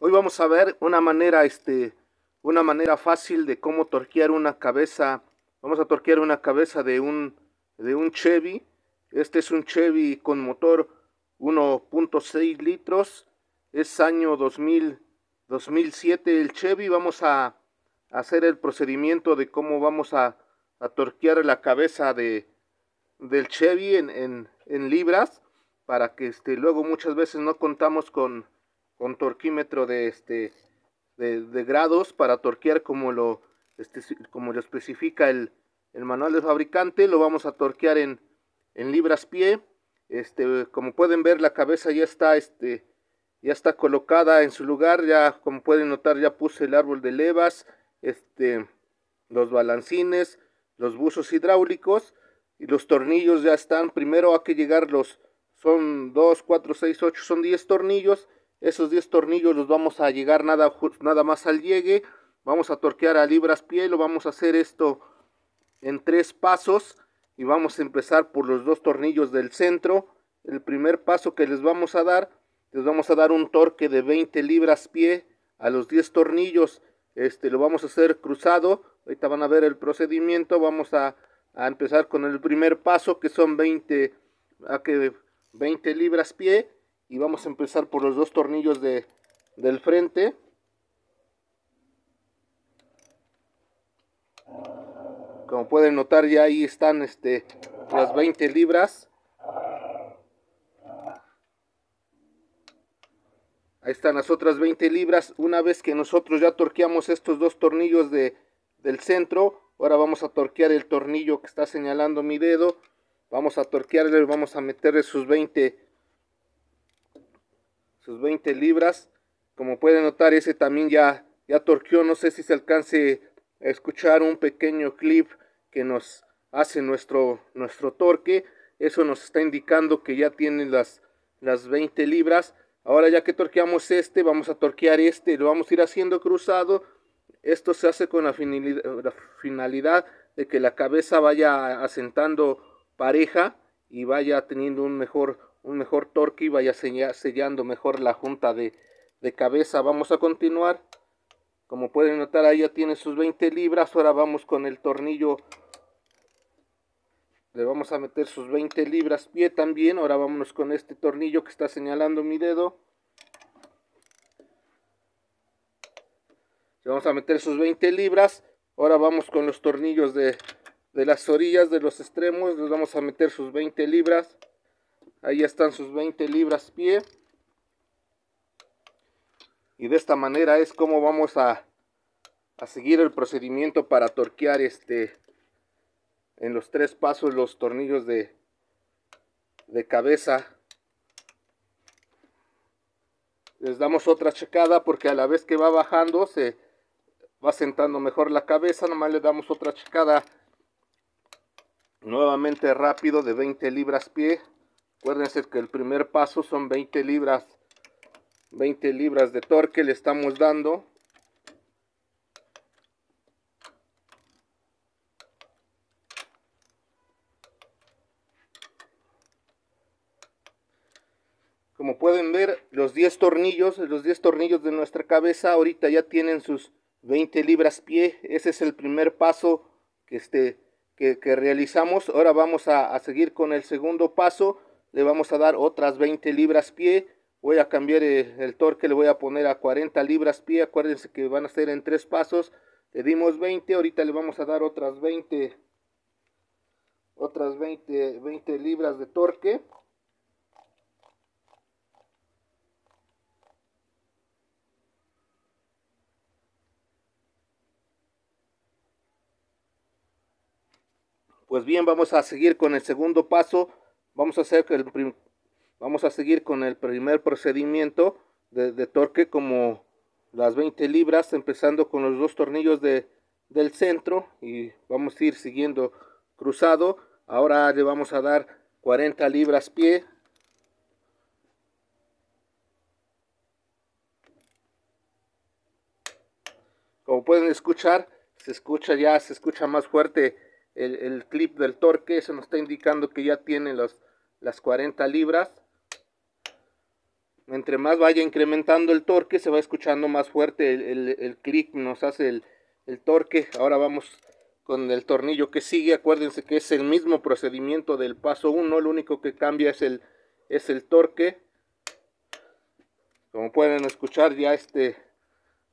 Hoy vamos a ver una manera, este, una manera fácil de cómo torquear una cabeza. Vamos a torquear una cabeza de un, de un Chevy. Este es un Chevy con motor 1.6 litros. Es año 2000, 2007 el Chevy. Vamos a hacer el procedimiento de cómo vamos a, a torquear la cabeza de, del Chevy en, en, en libras. Para que este, luego muchas veces no contamos con con torquímetro de este de, grados para torquear como lo este, como lo especifica el, manual del fabricante lo vamos a torquear en, libras pie este como pueden ver la cabeza ya está este ya está colocada en su lugar ya como pueden notar ya puse el árbol de levas este los balancines los buzos hidráulicos y los tornillos ya están primero hay que llegar los son 2 4 6 8 son 10 tornillos esos 10 tornillos los vamos a llegar nada, nada más al llegue. Vamos a torquear a libras pie. Lo vamos a hacer esto en tres pasos. Y vamos a empezar por los dos tornillos del centro. El primer paso que les vamos a dar, les vamos a dar un torque de 20 libras pie a los 10 tornillos. Este lo vamos a hacer cruzado. Ahorita van a ver el procedimiento. Vamos a, empezar con el primer paso que son 20, 20 libras pie y vamos a empezar por los dos tornillos de, del frente como pueden notar ya ahí están este, las 20 libras ahí están las otras 20 libras una vez que nosotros ya torqueamos estos dos tornillos del centro ahora vamos a torquear el tornillo que está señalando mi dedo vamos a torquearle vamos a meterle sus 20 sus 20 libras. Como pueden notar, ese también ya, ya torqueó. No sé si se alcance a escuchar un pequeño clip que nos hace nuestro, nuestro torque. Eso nos está indicando que ya tiene las, las 20 libras. Ahora ya que torqueamos este, vamos a torquear este. Lo vamos a ir haciendo cruzado. Esto se hace con la finalidad, la finalidad de que la cabeza vaya asentando pareja y vaya teniendo un mejor mejor Torque y vaya sellando mejor la junta de, de cabeza. Vamos a continuar. Como pueden notar ahí ya tiene sus 20 libras. Ahora vamos con el tornillo. Le vamos a meter sus 20 libras pie también. Ahora vámonos con este tornillo que está señalando mi dedo. Le vamos a meter sus 20 libras. Ahora vamos con los tornillos de, de las orillas, de los extremos. Les vamos a meter sus 20 libras. Ahí están sus 20 libras pie. Y de esta manera es como vamos a, a seguir el procedimiento para torquear este en los tres pasos los tornillos de, de cabeza. Les damos otra checada porque a la vez que va bajando se va sentando mejor la cabeza. Nomás le damos otra checada nuevamente rápido de 20 libras pie. Acuérdense que el primer paso son 20 libras. 20 libras de torque le estamos dando. Como pueden ver, los 10 tornillos, los 10 tornillos de nuestra cabeza ahorita ya tienen sus 20 libras pie. Ese es el primer paso que, este, que, realizamos. Ahora vamos a seguir con el segundo paso le vamos a dar otras 20 libras pie. Voy a cambiar el torque, le voy a poner a 40 libras pie. Acuérdense que van a ser en tres pasos. Le dimos 20, ahorita le vamos a dar otras 20 otras 20, libras de torque. Pues bien, vamos a seguir con el segundo paso. Vamos a, hacer el vamos a seguir con el primer procedimiento de, torque como las 20 libras, empezando con los dos tornillos de, del centro y vamos a ir siguiendo cruzado. Ahora le vamos a dar 40 libras pie. Como pueden escuchar, se escucha ya, se escucha más fuerte el, clip del torque. Eso nos está indicando que ya tiene las, las 40 libras. Entre más vaya incrementando el torque, se va escuchando más fuerte el, el, clic, nos hace el, torque. Ahora vamos con el tornillo que sigue. Acuérdense que es el mismo procedimiento del paso 1, lo único que cambia es el, es el torque. Como pueden escuchar ya este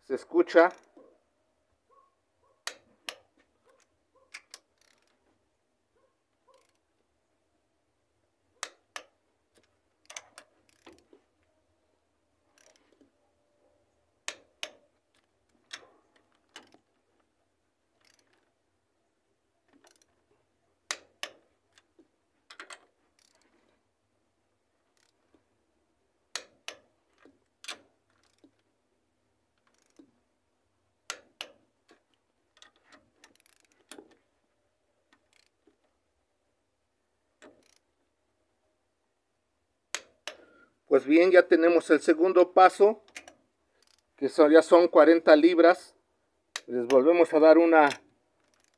se escucha Pues bien, ya tenemos el segundo paso, que son, ya son 40 libras. Les volvemos a dar una,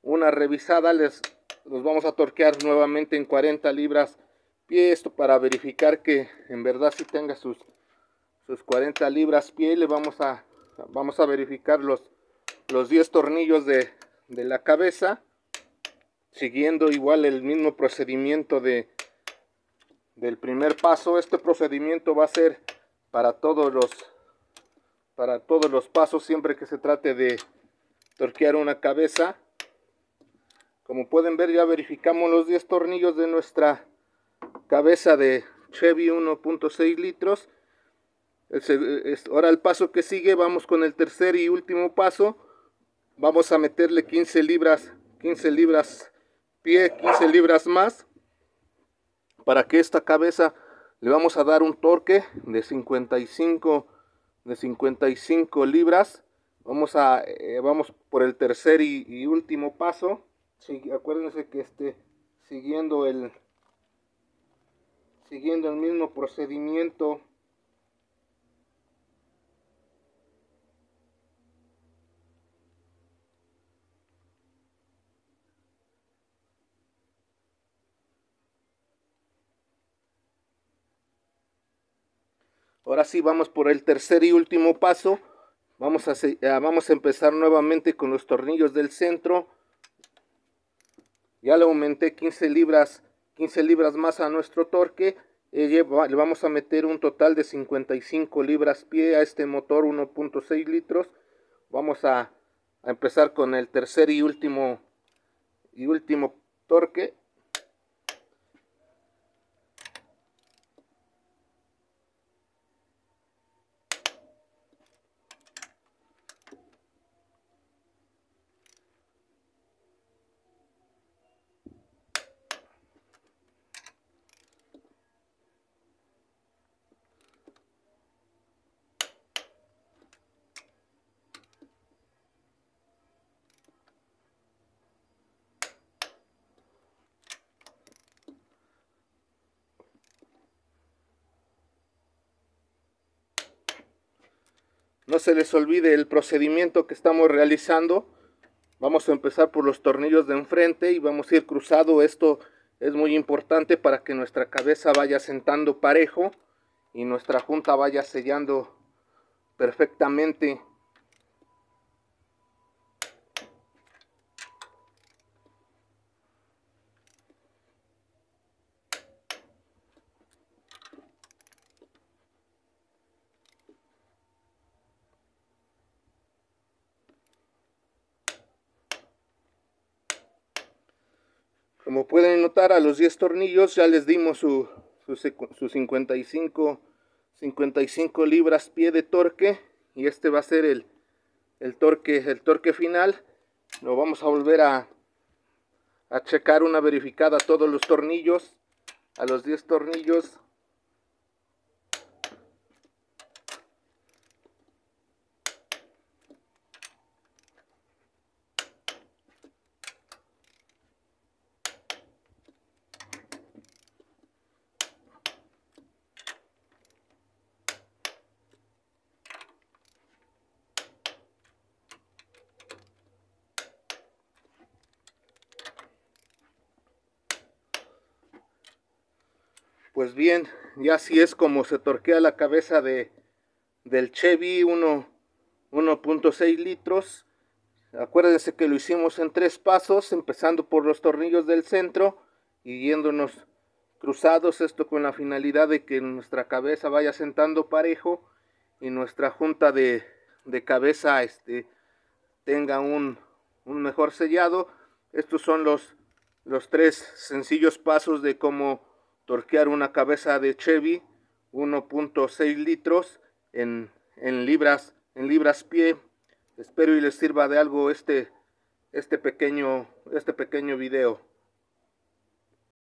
una revisada, les, los vamos a torquear nuevamente en 40 libras pie, esto para verificar que en verdad si tenga sus, sus 40 libras pie. Le vamos a, vamos a verificar los, los 10 tornillos de, de la cabeza, siguiendo igual el mismo procedimiento de, del primer paso. Este procedimiento va a ser para todos los, para todos los pasos siempre que se trate de torquear una cabeza. Como pueden ver ya verificamos los 10 tornillos de nuestra cabeza de Chevy 1.6 litros. Ahora el paso que sigue, vamos con el tercer y último paso. Vamos a meterle 15 libras, 15 libras pie, 15 libras más para que esta cabeza le vamos a dar un torque de 55 de 55 libras vamos a eh, vamos por el tercer y, último paso acuérdense que este siguiendo el siguiendo el mismo procedimiento Ahora sí, vamos por el tercer y último paso. Vamos a, ah, vamos a empezar nuevamente con los tornillos del centro. Ya le aumenté 15 libras, 15 libras más a nuestro torque. Eh, le vamos a meter un total de 55 libras pie a este motor 1.6 litros. Vamos a, empezar con el tercer y último, y último torque. se les olvide el procedimiento que estamos realizando. Vamos a empezar por los tornillos de enfrente y vamos a ir cruzado. Esto es muy importante para que nuestra cabeza vaya sentando parejo y nuestra junta vaya sellando perfectamente Como pueden notar, a los 10 tornillos ya les dimos su, 55, 55 libras pie de torque. Y este va a ser el, el torque, el torque final. Lo vamos a volver a, a checar una verificada todos los tornillos. A los 10 tornillos Pues bien, ya así es como se torquea la cabeza de, del Chevy 1.6 litros. Acuérdense que lo hicimos en tres pasos, empezando por los tornillos del centro y yéndonos cruzados, esto con la finalidad de que nuestra cabeza vaya sentando parejo y nuestra junta de, cabeza este, tenga un, un, mejor sellado. Estos son los, los tres sencillos pasos de cómo torquear una cabeza de Chevy 1.6 litros en, libras en libras pie. Espero y les sirva de algo este este pequeño este pequeño video.